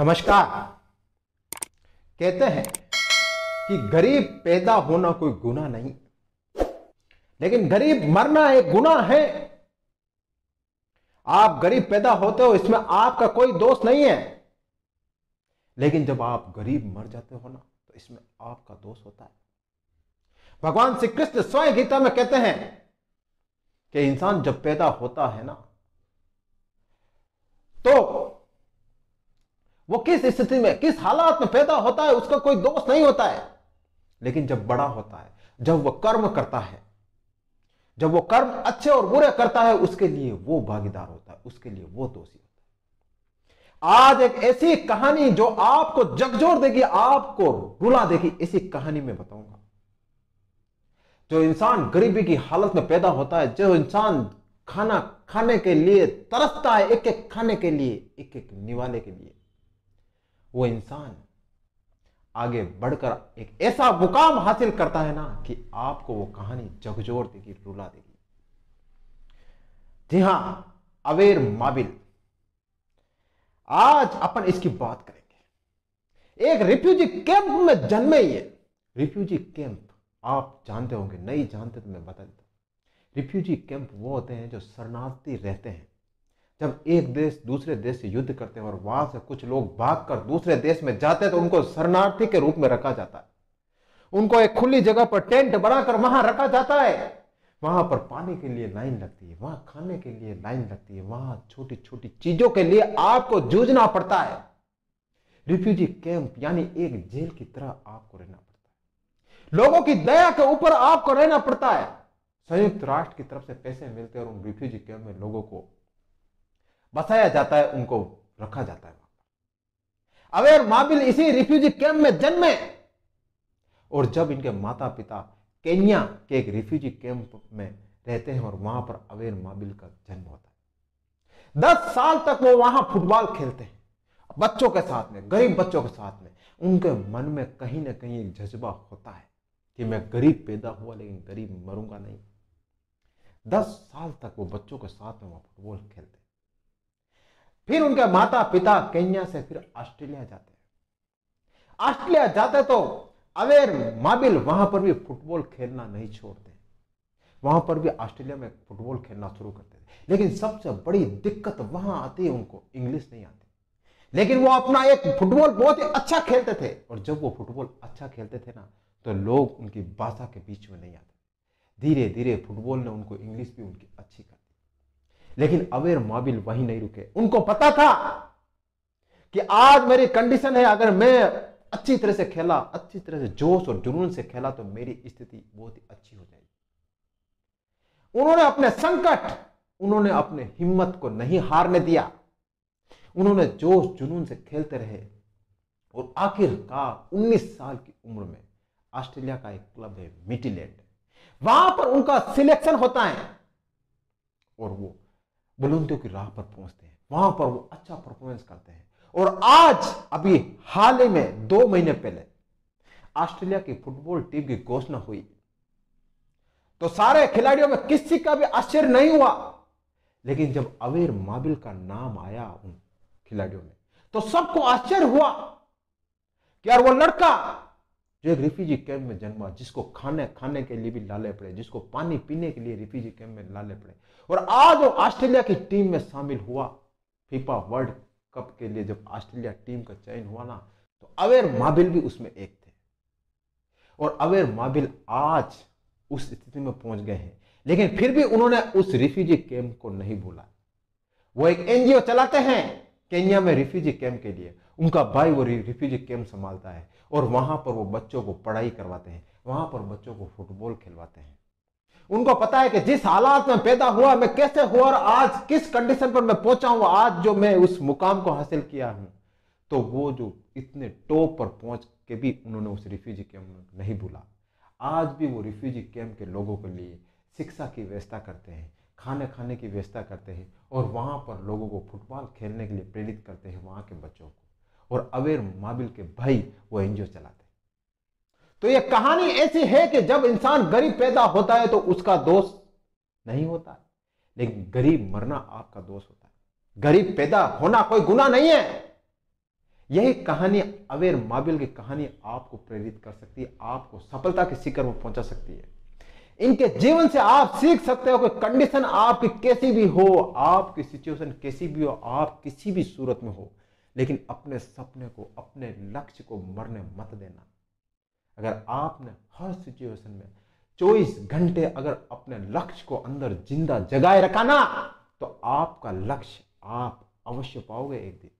नमस्कार कहते हैं कि गरीब पैदा होना कोई गुना नहीं लेकिन गरीब मरना एक गुना है आप गरीब पैदा होते हो इसमें आपका कोई दोष नहीं है लेकिन जब आप गरीब मर जाते हो ना तो इसमें आपका दोष होता है भगवान श्री कृष्ण स्वयं गीता में कहते हैं कि इंसान जब पैदा होता है ना तो वो किस स्थिति में किस हालात में पैदा होता है उसका कोई दोष नहीं होता है लेकिन जब बड़ा होता है जब वह कर्म करता है जब वो कर्म अच्छे और बुरे करता है उसके लिए वो भागीदार होता है उसके लिए वो दोषी होता है आज एक ऐसी कहानी जो आपको जगजोर देगी आपको रुला देगी ऐसी कहानी में बताऊंगा जो इंसान गरीबी की हालत में पैदा होता है जो इंसान खाना खाने के लिए तरसता है एक एक खाने के लिए एक एक निवाले के लिए वो इंसान आगे बढ़कर एक ऐसा मुकाम हासिल करता है ना कि आपको वो कहानी जगजोर देगी रुला देगी जी हां अवेर माबिल आज अपन इसकी बात करेंगे एक रिफ्यूजी कैंप में जन्मे ही है रिफ्यूजी कैंप आप जानते होंगे नहीं जानते तो मैं बता देता हूं रिफ्यूजी कैंप वो होते हैं जो शरणार्थी रहते हैं जब एक देश दूसरे देश से युद्ध करते हैं और वहां से कुछ लोग भागकर दूसरे देश में जाते हैं तो उनको शरणार्थी के रूप में रखा जाता है उनको एक खुली जगह पर टेंट बनाकर वहां रखा जाता है वहां पर पानी के लिए लाइन लगती है वहां खाने के लिए लाइन लगती है वहां छोटी छोटी चीजों के लिए आपको जूझना पड़ता है रिफ्यूजी कैंप यानी एक जेल की तरह आपको रहना पड़ता है लोगों की दया के ऊपर आपको रहना पड़ता है संयुक्त राष्ट्र की तरफ से पैसे मिलते हैं और उन रिफ्यूजी कैंप में लोगों को बसाया जाता है उनको रखा जाता है वहां पर अवेर माबिल इसी रिफ्यूजी कैंप में जन्मे और जब इनके माता पिता केन्या के एक रिफ्यूजी कैंप में रहते हैं और वहां पर अवेर माबिल का जन्म होता है दस साल तक वो वहां फुटबॉल खेलते हैं बच्चों के साथ में गरीब बच्चों के साथ में उनके मन में कहीं ना कहीं एक जज्बा होता है कि मैं गरीब पैदा हुआ लेकिन गरीब मरूंगा नहीं दस साल तक वो बच्चों के साथ में वहां फुटबॉल खेलते फिर उनके माता पिता केन्या से फिर ऑस्ट्रेलिया जाते हैं ऑस्ट्रेलिया जाते तो अवेर माबिल वहां पर भी फुटबॉल खेलना नहीं छोड़ते वहां पर भी ऑस्ट्रेलिया में फुटबॉल खेलना शुरू करते थे लेकिन सबसे बड़ी दिक्कत वहां आती है उनको इंग्लिश नहीं आती लेकिन वो अपना एक फुटबॉल बहुत ही अच्छा खेलते थे और जब वो फुटबॉल अच्छा खेलते थे ना तो लोग उनकी भाषा के बीच में नहीं आते धीरे धीरे फुटबॉल ने उनको इंग्लिश भी उनकी अच्छी कर लेकिन अवेर माबिल वही नहीं रुके उनको पता था कि आज मेरी कंडीशन है अगर मैं अच्छी तरह से खेला अच्छी तरह से जोश और जुनून से खेला तो मेरी स्थिति बहुत ही अच्छी हो जाएगी उन्होंने अपने संकट उन्होंने अपने हिम्मत को नहीं हारने दिया उन्होंने जोश जुनून से खेलते रहे और आखिरकार 19 साल की उम्र में ऑस्ट्रेलिया का एक क्लब है मिटिलैंड वहां पर उनका सिलेक्शन होता है और वो बुलंदियों की राह पर पहुंचते हैं वहां पर वो अच्छा परफॉर्मेंस करते हैं और आज अभी हाल ही में दो महीने पहले ऑस्ट्रेलिया की फुटबॉल टीम की घोषणा हुई तो सारे खिलाड़ियों में किसी का भी आश्चर्य नहीं हुआ लेकिन जब अवेर माबिल का नाम आया उन खिलाड़ियों में तो सबको आश्चर्य हुआ कि यार वो लड़का जो एक रिफ्यूजी कैंप में जन्मा जिसको खाने खाने के लिए भी लाले पड़े जिसको पानी पीने के लिए रिफ्यूजी कैंप में लाले पड़े और आज वो ऑस्ट्रेलिया की टीम में शामिल हुआ फीफा वर्ल्ड कप के लिए जब ऑस्ट्रेलिया टीम का चयन हुआ ना तो अवेर माबिल भी उसमें एक थे और अवेर माबिल आज उस स्थिति में पहुंच गए हैं लेकिन फिर भी उन्होंने उस रिफ्यूजी कैंप को नहीं भूला वो एक एनजीओ चलाते हैं केन्या में रिफ्यूजी कैंप के लिए उनका भाई वो रिफ्यूजी कैम्प संभालता है और वहाँ पर वो बच्चों को पढ़ाई करवाते हैं वहाँ पर बच्चों को फुटबॉल खिलवाते हैं उनको पता है कि जिस हालात में पैदा हुआ मैं कैसे हुआ और आज किस कंडीशन पर मैं पहुंचा हूं आज जो मैं उस मुकाम को हासिल किया हूं तो वो जो इतने टॉप पर पहुंच के भी उन्होंने उस रिफ्यूजी कैंप नहीं भूला आज भी वो रिफ्यूजी कैंप के लोगों के लिए शिक्षा की व्यवस्था करते हैं खाने खाने की व्यवस्था करते हैं और वहाँ पर लोगों को फुटबॉल खेलने के लिए प्रेरित करते हैं वहाँ के बच्चों को और अवेर माबिल के भाई वो एनजीओ चलाते तो ये कहानी ऐसी है कि जब इंसान गरीब पैदा होता है तो उसका दोष नहीं होता लेकिन गरीब मरना आपका दोष होता है गरीब पैदा होना कोई गुना नहीं है यही कहानी अवेर माबिल की कहानी आपको प्रेरित कर सकती है आपको सफलता के शिखर में पहुंचा सकती है इनके जीवन से आप सीख सकते हो कि कंडीशन आपकी कैसी भी हो आपकी सिचुएशन कैसी भी हो आप किसी भी सूरत में हो लेकिन अपने सपने को अपने लक्ष्य को मरने मत देना अगर आपने हर सिचुएशन में चौबीस घंटे अगर अपने लक्ष्य को अंदर जिंदा जगाए रखा ना तो आपका लक्ष्य आप अवश्य पाओगे एक दिन